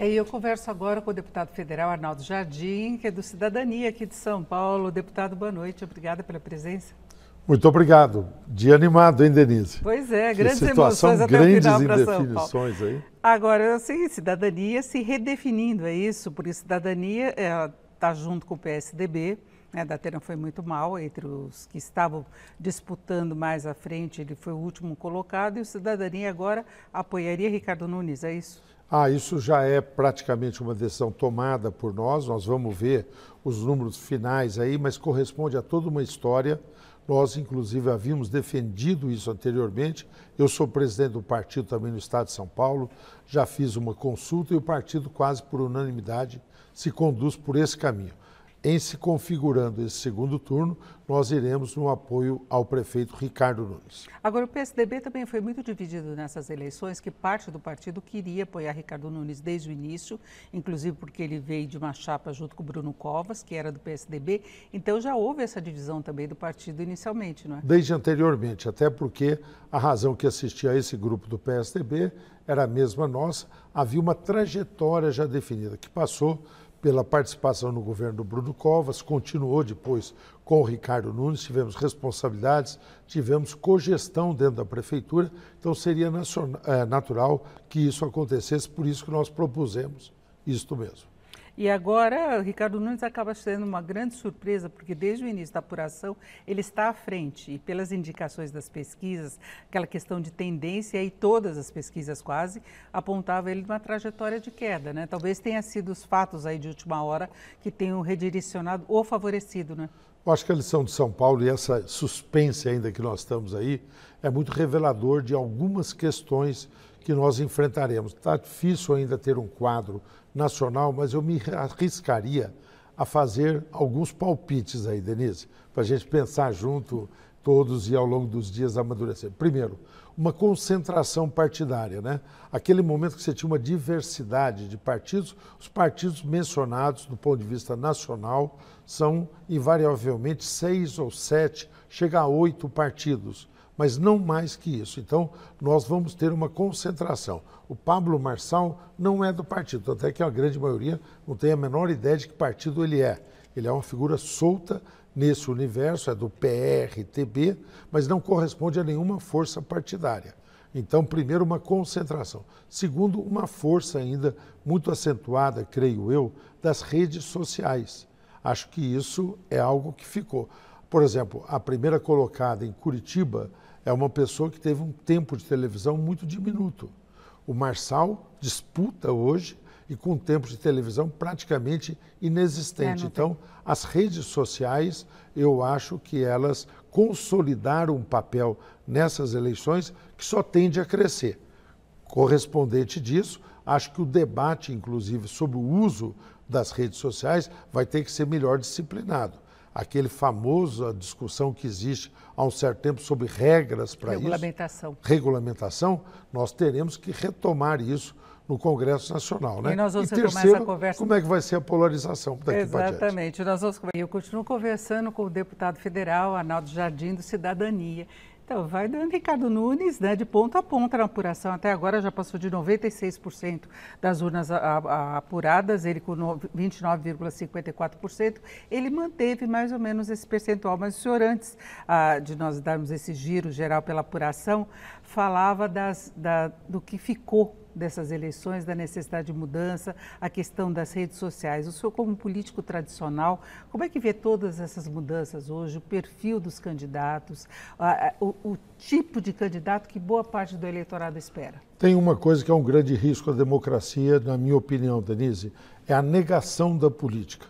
É, e eu converso agora com o deputado federal Arnaldo Jardim, que é do Cidadania aqui de São Paulo. Deputado, boa noite. Obrigada pela presença. Muito obrigado. Dia animado, hein, Denise? Pois é, grandes situação, emoções até grandes o final para São Paulo. Aí. Agora, assim, cidadania se redefinindo, é isso? Porque cidadania está é, junto com o PSDB, né, Datena foi muito mal entre os que estavam disputando mais à frente, ele foi o último colocado, e o Cidadania agora apoiaria Ricardo Nunes, é isso? Ah, isso já é praticamente uma decisão tomada por nós. Nós vamos ver os números finais aí, mas corresponde a toda uma história. Nós, inclusive, havíamos defendido isso anteriormente. Eu sou presidente do partido também no estado de São Paulo, já fiz uma consulta e o partido, quase por unanimidade, se conduz por esse caminho. Em se configurando esse segundo turno, nós iremos no apoio ao prefeito Ricardo Nunes. Agora, o PSDB também foi muito dividido nessas eleições, que parte do partido queria apoiar Ricardo Nunes desde o início, inclusive porque ele veio de uma chapa junto com Bruno Covas, que era do PSDB. Então já houve essa divisão também do partido inicialmente, não é? Desde anteriormente, até porque a razão que assistia a esse grupo do PSDB era a mesma nossa, havia uma trajetória já definida que passou pela participação no governo do Bruno Covas, continuou depois com o Ricardo Nunes, tivemos responsabilidades, tivemos cogestão dentro da prefeitura, então seria é, natural que isso acontecesse, por isso que nós propusemos isto mesmo. E agora, Ricardo Nunes acaba sendo uma grande surpresa, porque desde o início da apuração ele está à frente. E pelas indicações das pesquisas, aquela questão de tendência, e todas as pesquisas quase, apontava ele uma trajetória de queda. Né? Talvez tenha sido os fatos aí de última hora que tenham redirecionado ou favorecido. Né? Eu acho que a lição de São Paulo e essa suspense ainda que nós estamos aí é muito revelador de algumas questões que nós enfrentaremos. Está difícil ainda ter um quadro nacional, mas eu me arriscaria a fazer alguns palpites aí, Denise, para a gente pensar junto todos e ao longo dos dias amadurecer. Primeiro, uma concentração partidária, né? Aquele momento que você tinha uma diversidade de partidos, os partidos mencionados do ponto de vista nacional são invariavelmente seis ou sete, chega a oito partidos mas não mais que isso. Então, nós vamos ter uma concentração. O Pablo Marçal não é do partido, até que a grande maioria não tem a menor ideia de que partido ele é. Ele é uma figura solta nesse universo, é do PRTB, mas não corresponde a nenhuma força partidária. Então, primeiro, uma concentração. Segundo, uma força ainda muito acentuada, creio eu, das redes sociais. Acho que isso é algo que ficou. Por exemplo, a primeira colocada em Curitiba é uma pessoa que teve um tempo de televisão muito diminuto. O Marçal disputa hoje e com um tempo de televisão praticamente inexistente. É, então, tem. as redes sociais, eu acho que elas consolidaram um papel nessas eleições que só tende a crescer. Correspondente disso, acho que o debate, inclusive, sobre o uso das redes sociais vai ter que ser melhor disciplinado aquele famoso a discussão que existe há um certo tempo sobre regras para isso. Regulamentação. Regulamentação, nós teremos que retomar isso no Congresso Nacional, né? E nós vamos e retomar essa conversa. Como é que vai ser a polarização daqui Exatamente. Nós vamos Eu continuo conversando com o deputado federal Arnaldo Jardim do Cidadania então, vai dando Ricardo Nunes, né, de ponta a ponta na apuração. Até agora já passou de 96% das urnas a, a, apuradas, ele com 29,54%. Ele manteve mais ou menos esse percentual. Mas o senhor, antes ah, de nós darmos esse giro geral pela apuração, falava das, da, do que ficou dessas eleições, da necessidade de mudança, a questão das redes sociais. O senhor, como político tradicional, como é que vê todas essas mudanças hoje, o perfil dos candidatos, a, a, o, o tipo de candidato que boa parte do eleitorado espera? Tem uma coisa que é um grande risco à democracia, na minha opinião, Denise, é a negação da política.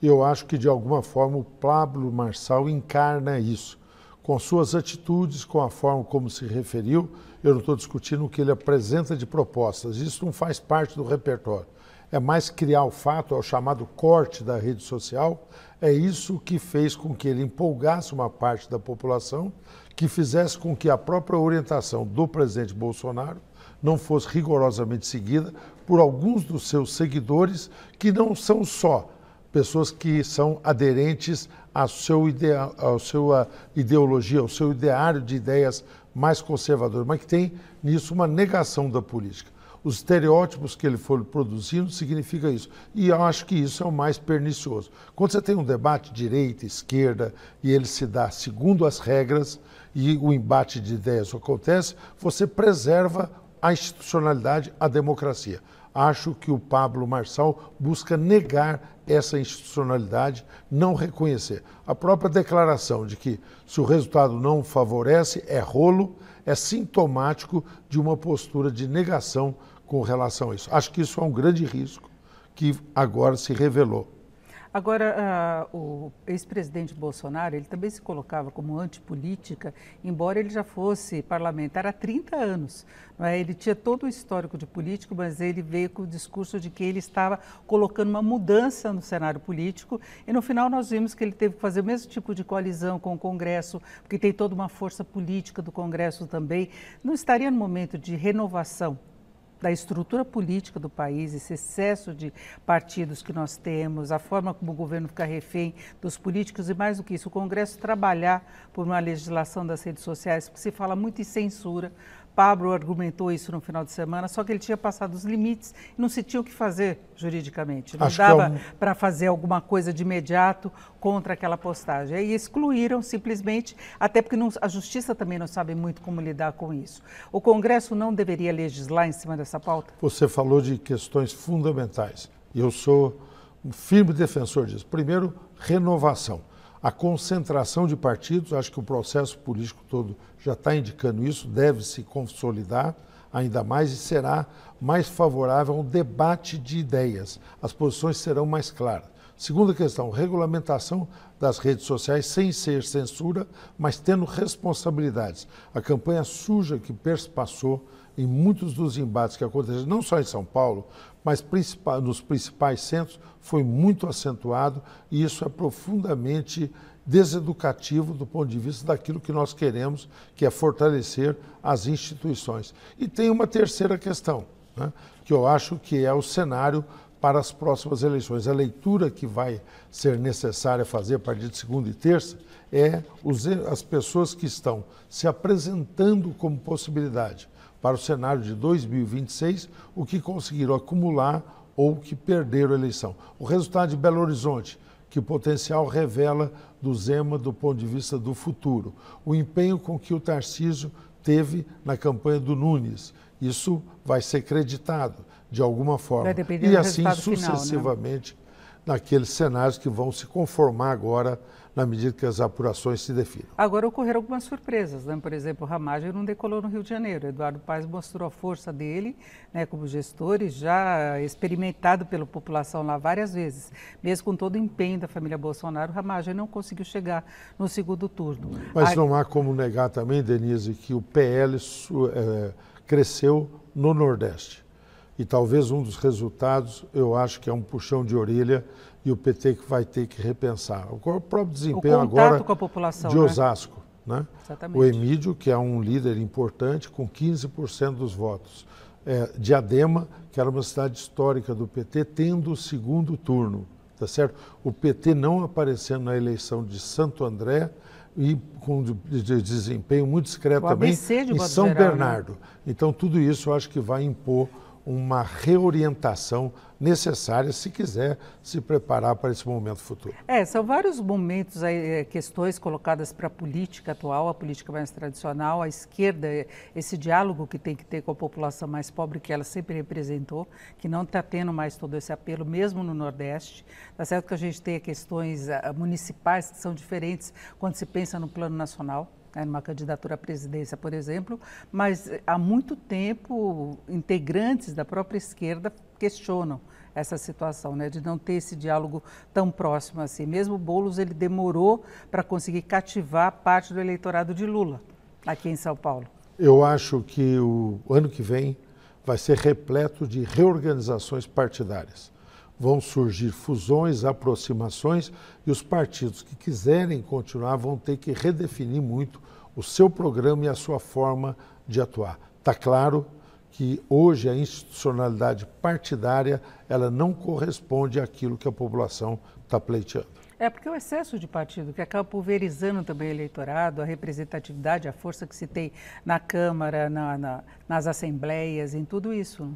Eu acho que, de alguma forma, o Pablo Marçal encarna isso com suas atitudes, com a forma como se referiu. Eu não estou discutindo o que ele apresenta de propostas, isso não faz parte do repertório. É mais criar o fato, é o chamado corte da rede social. É isso que fez com que ele empolgasse uma parte da população, que fizesse com que a própria orientação do presidente Bolsonaro não fosse rigorosamente seguida por alguns dos seus seguidores, que não são só pessoas que são aderentes a, seu idea, à sua ideologia, ao seu ideário de ideias mais conservador, mas que tem nisso uma negação da política. Os estereótipos que ele for produzindo significa isso. E eu acho que isso é o mais pernicioso. Quando você tem um debate direita, esquerda, e ele se dá segundo as regras e o embate de ideias acontece, você preserva a institucionalidade, a democracia acho que o Pablo Marçal busca negar essa institucionalidade, não reconhecer. A própria declaração de que se o resultado não favorece é rolo, é sintomático de uma postura de negação com relação a isso. Acho que isso é um grande risco que agora se revelou. Agora, uh, o ex-presidente Bolsonaro, ele também se colocava como antipolítica, embora ele já fosse parlamentar há 30 anos. É? Ele tinha todo o histórico de político, mas ele veio com o discurso de que ele estava colocando uma mudança no cenário político. E no final nós vimos que ele teve que fazer o mesmo tipo de coalizão com o Congresso, porque tem toda uma força política do Congresso também. Não estaria no momento de renovação da estrutura política do país, esse excesso de partidos que nós temos, a forma como o governo fica refém dos políticos e mais do que isso, o Congresso trabalhar por uma legislação das redes sociais, porque se fala muito em censura, Pablo argumentou isso no final de semana, só que ele tinha passado os limites e não se tinha o que fazer juridicamente. Não Acho é dava é um... para fazer alguma coisa de imediato contra aquela postagem. E excluíram simplesmente, até porque não, a justiça também não sabe muito como lidar com isso. O Congresso não deveria legislar em cima dessa pauta? Você falou de questões fundamentais. Eu sou um firme defensor disso. Primeiro, renovação a concentração de partidos, acho que o processo político todo já está indicando isso, deve se consolidar ainda mais e será mais favorável a um debate de ideias. As posições serão mais claras. Segunda questão, regulamentação das redes sociais sem ser censura, mas tendo responsabilidades. A campanha suja que perspassou em muitos dos embates que aconteceram, não só em São Paulo, mas nos principais centros, foi muito acentuado e isso é profundamente deseducativo do ponto de vista daquilo que nós queremos, que é fortalecer as instituições. E tem uma terceira questão, né, que eu acho que é o cenário para as próximas eleições. A leitura que vai ser necessária fazer a partir de segunda e terça é as pessoas que estão se apresentando como possibilidade para o cenário de 2026, o que conseguiram acumular ou que perderam a eleição. O resultado de Belo Horizonte, que o potencial revela do Zema do ponto de vista do futuro. O empenho com que o Tarcísio teve na campanha do Nunes isso vai ser creditado de alguma forma. e assim sucessivamente final, né? naqueles cenários que vão se conformar agora na medida que as apurações se definam. Agora ocorreram algumas surpresas, né? por exemplo, o Ramagem não decolou no Rio de Janeiro. Eduardo Paes mostrou a força dele né, como gestor e já experimentado pela população lá várias vezes. Mesmo com todo o empenho da família Bolsonaro, Ramagem não conseguiu chegar no segundo turno. Mas a... não há como negar também, Denise, que o PL... É cresceu no Nordeste. E talvez um dos resultados, eu acho que é um puxão de orelha e o PT que vai ter que repensar. O próprio desempenho o agora de né? Osasco. Né? Né? O Emílio, que é um líder importante, com 15% dos votos. É, Diadema, que era uma cidade histórica do PT, tendo o segundo turno. Tá certo? O PT não aparecendo na eleição de Santo André, e com desempenho muito discreto o também em São né? Bernardo. Né? Então tudo isso eu acho que vai impor uma reorientação necessária se quiser se preparar para esse momento futuro. É, são vários momentos, aí, é, questões colocadas para a política atual, a política mais tradicional, a esquerda, é, esse diálogo que tem que ter com a população mais pobre que ela sempre representou, que não está tendo mais todo esse apelo, mesmo no Nordeste. Está certo que a gente tem questões ah, municipais que são diferentes quando se pensa no plano nacional né, numa candidatura à presidência, por exemplo, mas há muito tempo integrantes da própria esquerda questionam essa situação, né, de não ter esse diálogo tão próximo assim. Mesmo Bolos ele demorou para conseguir cativar parte do eleitorado de Lula aqui em São Paulo. Eu acho que o ano que vem vai ser repleto de reorganizações partidárias vão surgir fusões, aproximações e os partidos que quiserem continuar vão ter que redefinir muito o seu programa e a sua forma de atuar. Está claro que hoje a institucionalidade partidária ela não corresponde àquilo que a população está pleiteando. É porque o excesso de partido, que acaba pulverizando também o eleitorado, a representatividade, a força que se tem na Câmara, na, na, nas assembleias, em tudo isso.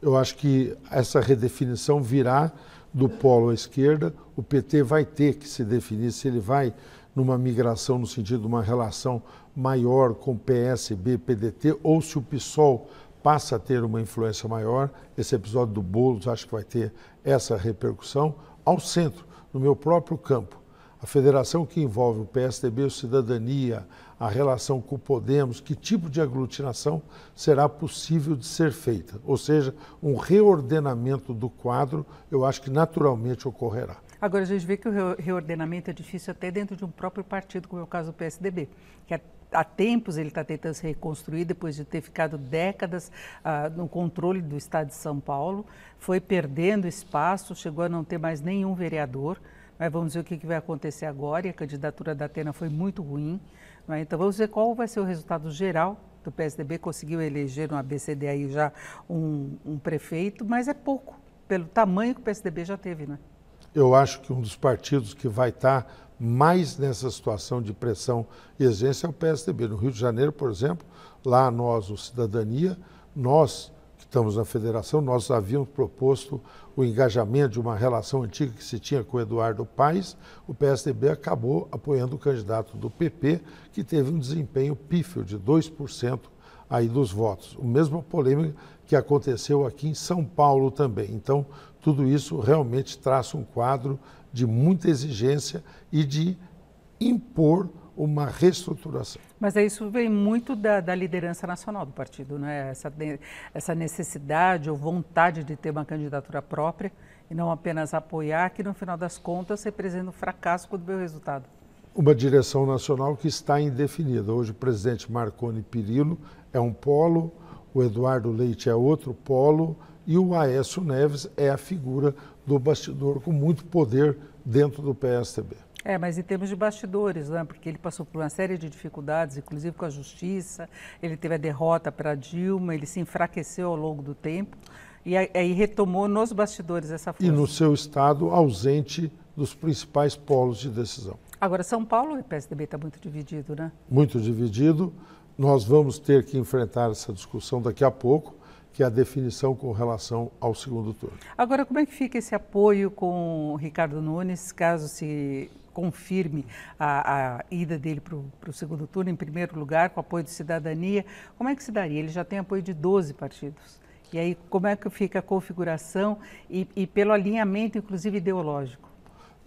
Eu acho que essa redefinição virá do polo à esquerda. O PT vai ter que se definir se ele vai numa migração no sentido de uma relação maior com PSB, PDT, ou se o PSOL passa a ter uma influência maior. Esse episódio do Boulos acho que vai ter essa repercussão ao centro, no meu próprio campo a federação que envolve o PSDB, o Cidadania, a relação com o Podemos, que tipo de aglutinação será possível de ser feita. Ou seja, um reordenamento do quadro, eu acho que naturalmente ocorrerá. Agora, a gente vê que o reordenamento é difícil até dentro de um próprio partido, como é o caso do PSDB, que há tempos ele está tentando se reconstruir depois de ter ficado décadas ah, no controle do Estado de São Paulo, foi perdendo espaço, chegou a não ter mais nenhum vereador. Mas vamos ver o que vai acontecer agora. E a candidatura da Atena foi muito ruim. É? Então vamos ver qual vai ser o resultado geral do PSDB. Conseguiu eleger no ABCD aí já um, um prefeito, mas é pouco, pelo tamanho que o PSDB já teve, né? Eu acho que um dos partidos que vai estar tá mais nessa situação de pressão e exigência é o PSDB. No Rio de Janeiro, por exemplo, lá nós, o Cidadania, nós estamos na federação, nós havíamos proposto o engajamento de uma relação antiga que se tinha com Eduardo Paes. O PSDB acabou apoiando o candidato do PP, que teve um desempenho pífio de 2% aí dos votos. O mesmo polêmica que aconteceu aqui em São Paulo também. Então, tudo isso realmente traça um quadro de muita exigência e de impor uma reestruturação. Mas é isso vem muito da, da, liderança nacional do partido, né? Essa, essa necessidade ou vontade de ter uma candidatura própria e não apenas apoiar, que no final das contas representa o fracasso do meu resultado. Uma direção nacional que está indefinida. Hoje o presidente Marconi Pirillo é um polo, o Eduardo Leite é outro polo e o Aécio Neves é a figura do bastidor com muito poder dentro do PSTB. É, mas em termos de bastidores, né? porque ele passou por uma série de dificuldades, inclusive com a justiça, ele teve a derrota para Dilma, ele se enfraqueceu ao longo do tempo e aí retomou nos bastidores essa força. E no seu estado ausente dos principais polos de decisão. Agora, São Paulo e PSDB está muito dividido, né? Muito dividido. Nós vamos ter que enfrentar essa discussão daqui a pouco que é a definição com relação ao segundo turno. Agora, como é que fica esse apoio com Ricardo Nunes, caso se confirme a, a ida dele para o segundo turno, em primeiro lugar, com apoio de cidadania, como é que se daria? Ele já tem apoio de 12 partidos. E aí, como é que fica a configuração e, e pelo alinhamento, inclusive ideológico?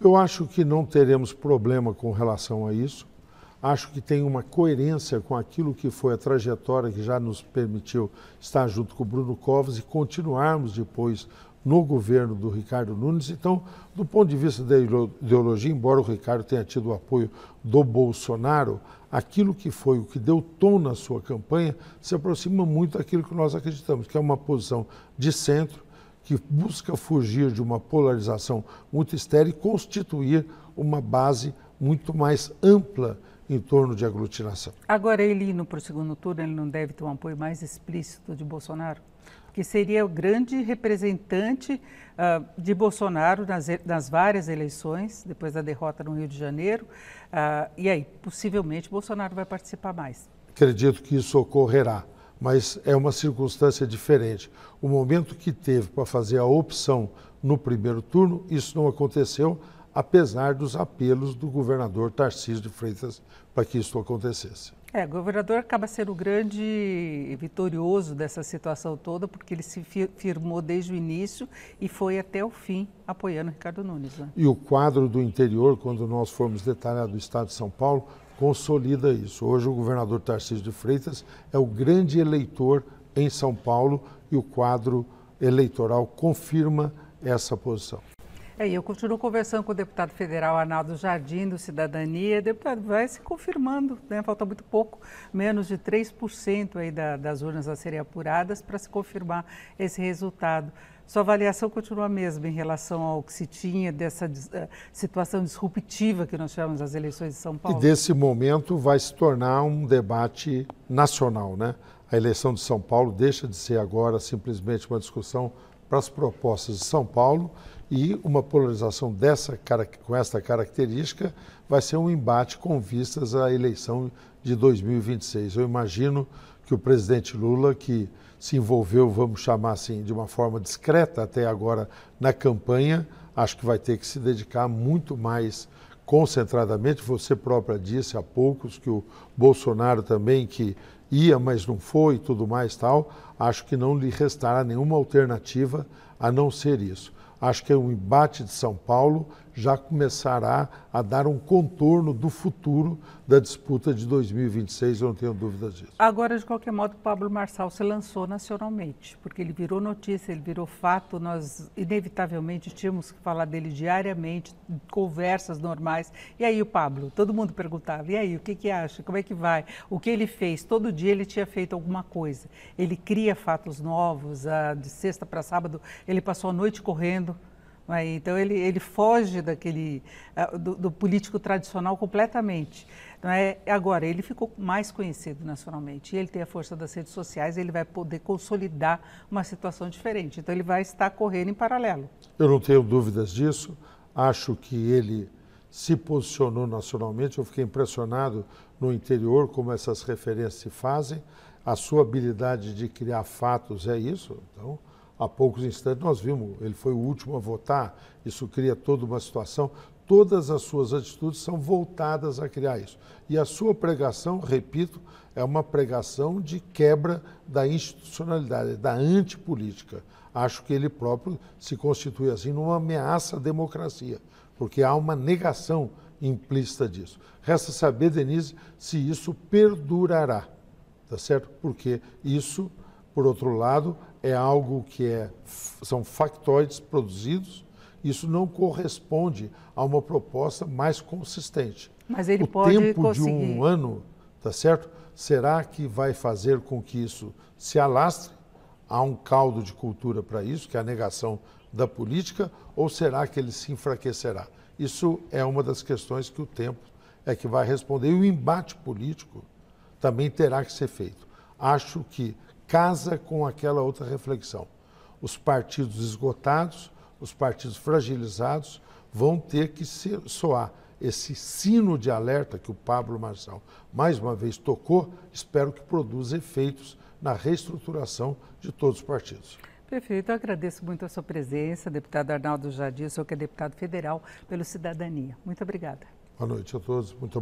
Eu acho que não teremos problema com relação a isso. Acho que tem uma coerência com aquilo que foi a trajetória que já nos permitiu estar junto com o Bruno Covas e continuarmos depois no governo do Ricardo Nunes. Então, do ponto de vista da ideologia, embora o Ricardo tenha tido o apoio do Bolsonaro, aquilo que foi o que deu tom na sua campanha se aproxima muito daquilo que nós acreditamos, que é uma posição de centro que busca fugir de uma polarização muito estéril e constituir uma base muito mais ampla em torno de aglutinação. Agora, ele indo para o segundo turno, ele não deve ter um apoio mais explícito de Bolsonaro? que seria o grande representante uh, de Bolsonaro nas, nas, várias eleições, depois da derrota no Rio de Janeiro. Uh, e aí, possivelmente, Bolsonaro vai participar mais. Acredito que isso ocorrerá, mas é uma circunstância diferente. O momento que teve para fazer a opção no primeiro turno, isso não aconteceu, apesar dos apelos do governador Tarcísio de Freitas para que isso acontecesse. É, o governador acaba sendo o grande vitorioso dessa situação toda, porque ele se firmou desde o início e foi até o fim apoiando Ricardo Nunes. Né? E o quadro do interior, quando nós formos detalhar do estado de São Paulo, consolida isso. Hoje o governador Tarcísio de Freitas é o grande eleitor em São Paulo e o quadro eleitoral confirma essa posição. É, eu continuo conversando com o deputado federal Arnaldo Jardim, do Cidadania. Deputado, vai se confirmando, né? falta muito pouco, menos de 3% aí da, das urnas a serem apuradas para se confirmar esse resultado. Sua avaliação continua a mesma em relação ao que se tinha dessa uh, situação disruptiva que nós tivemos nas eleições de São Paulo? E desse momento vai se tornar um debate nacional, né? A eleição de São Paulo deixa de ser agora simplesmente uma discussão para as propostas de São Paulo e uma polarização dessa, com esta característica vai ser um embate com vistas à eleição de 2026. Eu imagino que o presidente Lula, que se envolveu, vamos chamar assim, de uma forma discreta até agora na campanha, acho que vai ter que se dedicar muito mais concentradamente. Você própria disse há poucos que o Bolsonaro também, que ia, mas não foi e tudo mais tal, acho que não lhe restará nenhuma alternativa a não ser isso. Acho que é o embate de São Paulo já começará a dar um contorno do futuro da disputa de 2026, eu não tenho dúvidas disso. Agora, de qualquer modo, Pablo Marçal se lançou nacionalmente, porque ele virou notícia, ele virou fato, nós inevitavelmente tínhamos que falar dele diariamente, conversas normais. E aí o Pablo, todo mundo perguntava, e aí, o que que acha, como é que vai, o que ele fez? Todo dia ele tinha feito alguma coisa. Ele cria fatos novos, ah, de sexta para sábado ele passou a noite correndo, né? Então ele, ele foge daquele eh, do, do político tradicional completamente. É? Agora, ele ficou mais conhecido nacionalmente e ele tem a força das redes sociais, ele vai poder consolidar uma situação diferente. Então ele vai estar correndo em paralelo. Eu não tenho dúvidas disso. Acho que ele se posicionou nacionalmente. Eu fiquei impressionado no interior como essas referências se fazem. A sua habilidade de criar fatos é isso. Então, há poucos instantes nós vimos, ele foi o último a votar, isso cria toda uma situação. Todas as suas atitudes são voltadas a criar isso. E a sua pregação, repito, é uma pregação de quebra da institucionalidade, da antipolítica. Acho que ele próprio se constitui assim numa ameaça à democracia, porque há uma negação implícita disso. Resta saber, Denise, se isso perdurará, tá certo? Porque isso, por outro lado, é algo que é, são factóides produzidos, isso não corresponde a uma proposta mais consistente. Mas ele o pode tempo conseguir. de um ano, tá certo? Será que vai fazer com que isso se alastre? Há um caldo de cultura para isso, que é a negação da política, ou será que ele se enfraquecerá? Isso é uma das questões que o tempo é que vai responder. E o embate político também terá que ser feito. Acho que casa com aquela outra reflexão. Os partidos esgotados, os partidos fragilizados vão ter que soar esse sino de alerta que o Pablo Marçal mais uma vez tocou, espero que produza efeitos na reestruturação de todos os partidos. Perfeito, eu agradeço muito a sua presença, deputado Arnaldo Jardim, o senhor que é deputado federal pelo Cidadania. Muito obrigada. Boa noite a todos, muito